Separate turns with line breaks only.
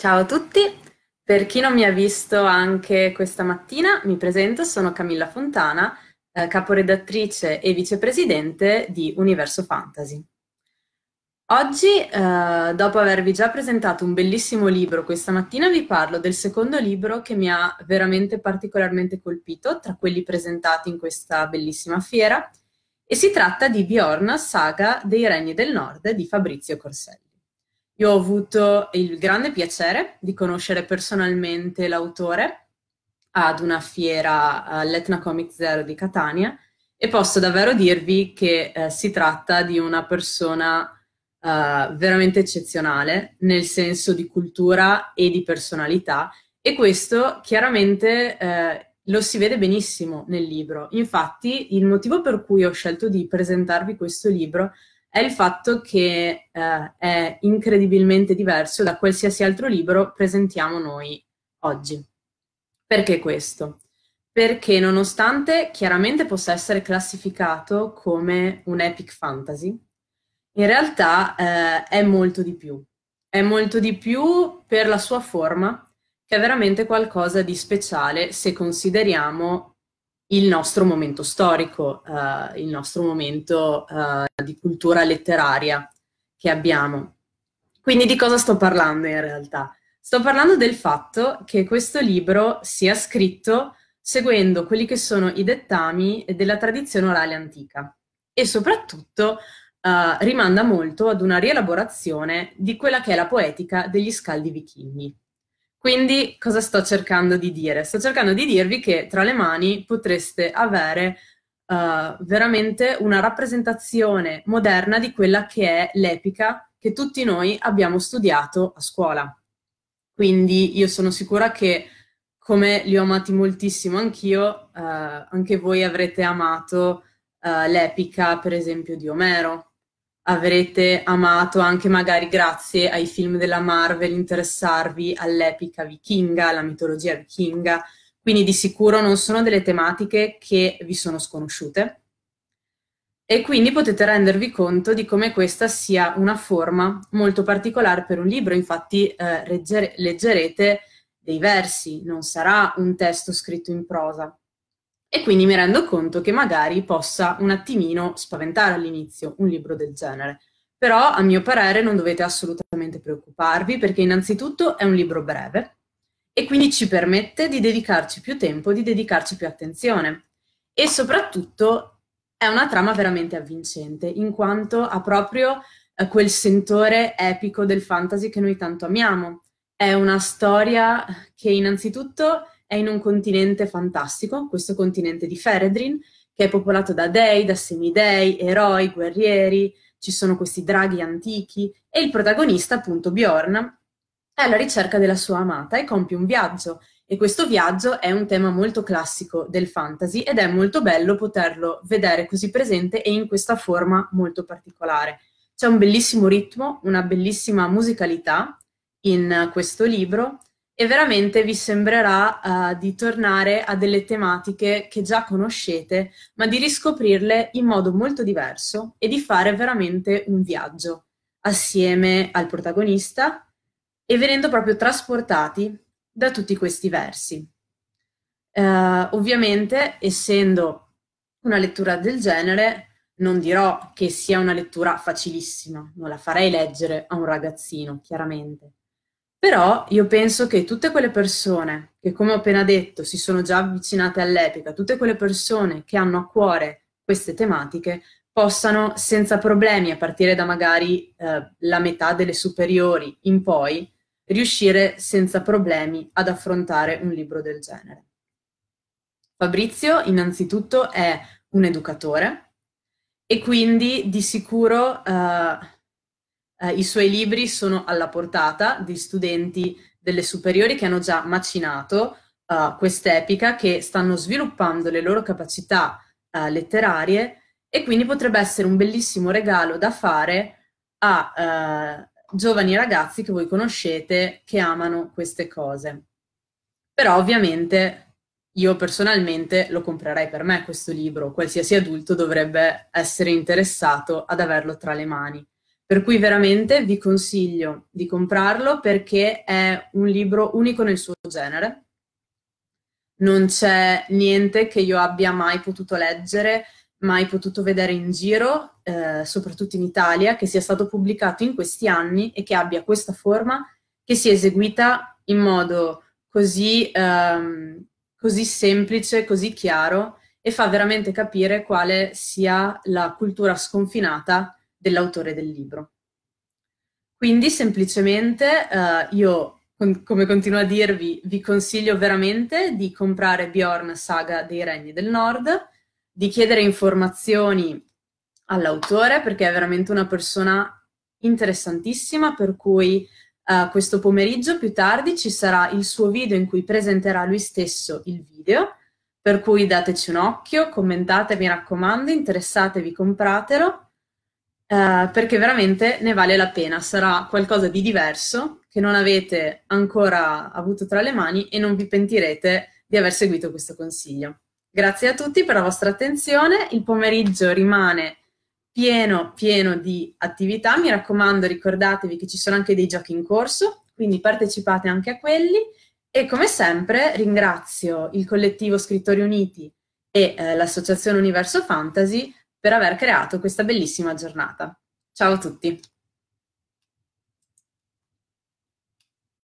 Ciao a tutti, per chi non mi ha visto anche questa mattina, mi presento, sono Camilla Fontana, eh, caporedattrice e vicepresidente di Universo Fantasy. Oggi, eh, dopo avervi già presentato un bellissimo libro questa mattina, vi parlo del secondo libro che mi ha veramente particolarmente colpito tra quelli presentati in questa bellissima fiera, e si tratta di Bjorn, saga dei Regni del Nord di Fabrizio Corselli. Io ho avuto il grande piacere di conoscere personalmente l'autore ad una fiera eh, all'Etna Comic Zero di Catania e posso davvero dirvi che eh, si tratta di una persona eh, veramente eccezionale nel senso di cultura e di personalità e questo chiaramente eh, lo si vede benissimo nel libro. Infatti il motivo per cui ho scelto di presentarvi questo libro è è il fatto che eh, è incredibilmente diverso da qualsiasi altro libro presentiamo noi oggi. Perché questo? Perché nonostante chiaramente possa essere classificato come un epic fantasy, in realtà eh, è molto di più. È molto di più per la sua forma, che è veramente qualcosa di speciale se consideriamo il nostro momento storico, eh, il nostro momento eh, di cultura letteraria che abbiamo. Quindi di cosa sto parlando in realtà? Sto parlando del fatto che questo libro sia scritto seguendo quelli che sono i dettami della tradizione orale antica e soprattutto eh, rimanda molto ad una rielaborazione di quella che è la poetica degli scaldi vichinghi. Quindi cosa sto cercando di dire? Sto cercando di dirvi che tra le mani potreste avere uh, veramente una rappresentazione moderna di quella che è l'epica che tutti noi abbiamo studiato a scuola. Quindi io sono sicura che come li ho amati moltissimo anch'io, uh, anche voi avrete amato uh, l'epica, per esempio, di Omero, avrete amato anche magari grazie ai film della Marvel interessarvi all'epica vichinga, alla mitologia vichinga, quindi di sicuro non sono delle tematiche che vi sono sconosciute e quindi potete rendervi conto di come questa sia una forma molto particolare per un libro, infatti eh, leggere, leggerete dei versi, non sarà un testo scritto in prosa. E quindi mi rendo conto che magari possa un attimino spaventare all'inizio un libro del genere. Però, a mio parere, non dovete assolutamente preoccuparvi perché innanzitutto è un libro breve e quindi ci permette di dedicarci più tempo, di dedicarci più attenzione. E soprattutto è una trama veramente avvincente, in quanto ha proprio eh, quel sentore epico del fantasy che noi tanto amiamo. È una storia che innanzitutto è in un continente fantastico, questo continente di Feredrin, che è popolato da dei, da semidei, eroi, guerrieri, ci sono questi draghi antichi e il protagonista, appunto Bjorn, è alla ricerca della sua amata e compie un viaggio. E questo viaggio è un tema molto classico del fantasy ed è molto bello poterlo vedere così presente e in questa forma molto particolare. C'è un bellissimo ritmo, una bellissima musicalità in questo libro e veramente vi sembrerà uh, di tornare a delle tematiche che già conoscete, ma di riscoprirle in modo molto diverso e di fare veramente un viaggio assieme al protagonista e venendo proprio trasportati da tutti questi versi. Uh, ovviamente, essendo una lettura del genere, non dirò che sia una lettura facilissima, non la farei leggere a un ragazzino, chiaramente però io penso che tutte quelle persone che, come ho appena detto, si sono già avvicinate all'epica, tutte quelle persone che hanno a cuore queste tematiche, possano senza problemi, a partire da magari eh, la metà delle superiori in poi, riuscire senza problemi ad affrontare un libro del genere. Fabrizio, innanzitutto, è un educatore e quindi di sicuro eh, eh, I suoi libri sono alla portata di studenti delle superiori che hanno già macinato uh, quest'epica, che stanno sviluppando le loro capacità uh, letterarie e quindi potrebbe essere un bellissimo regalo da fare a uh, giovani ragazzi che voi conoscete che amano queste cose. Però ovviamente io personalmente lo comprerei per me questo libro, qualsiasi adulto dovrebbe essere interessato ad averlo tra le mani. Per cui veramente vi consiglio di comprarlo perché è un libro unico nel suo genere. Non c'è niente che io abbia mai potuto leggere, mai potuto vedere in giro, eh, soprattutto in Italia, che sia stato pubblicato in questi anni e che abbia questa forma, che sia eseguita in modo così, ehm, così semplice, così chiaro e fa veramente capire quale sia la cultura sconfinata dell'autore del libro. Quindi semplicemente eh, io, con, come continuo a dirvi, vi consiglio veramente di comprare Bjorn Saga dei Regni del Nord, di chiedere informazioni all'autore perché è veramente una persona interessantissima per cui Uh, questo pomeriggio più tardi ci sarà il suo video in cui presenterà lui stesso il video, per cui dateci un occhio, commentate mi raccomando, interessatevi, compratelo eh, perché veramente ne vale la pena, sarà qualcosa di diverso che non avete ancora avuto tra le mani e non vi pentirete di aver seguito questo consiglio. Grazie a tutti per la vostra attenzione, il pomeriggio rimane pieno pieno di attività, mi raccomando ricordatevi che ci sono anche dei giochi in corso, quindi partecipate anche a quelli e come sempre ringrazio il collettivo Scrittori Uniti e eh, l'associazione Universo Fantasy per aver creato questa bellissima giornata. Ciao a tutti!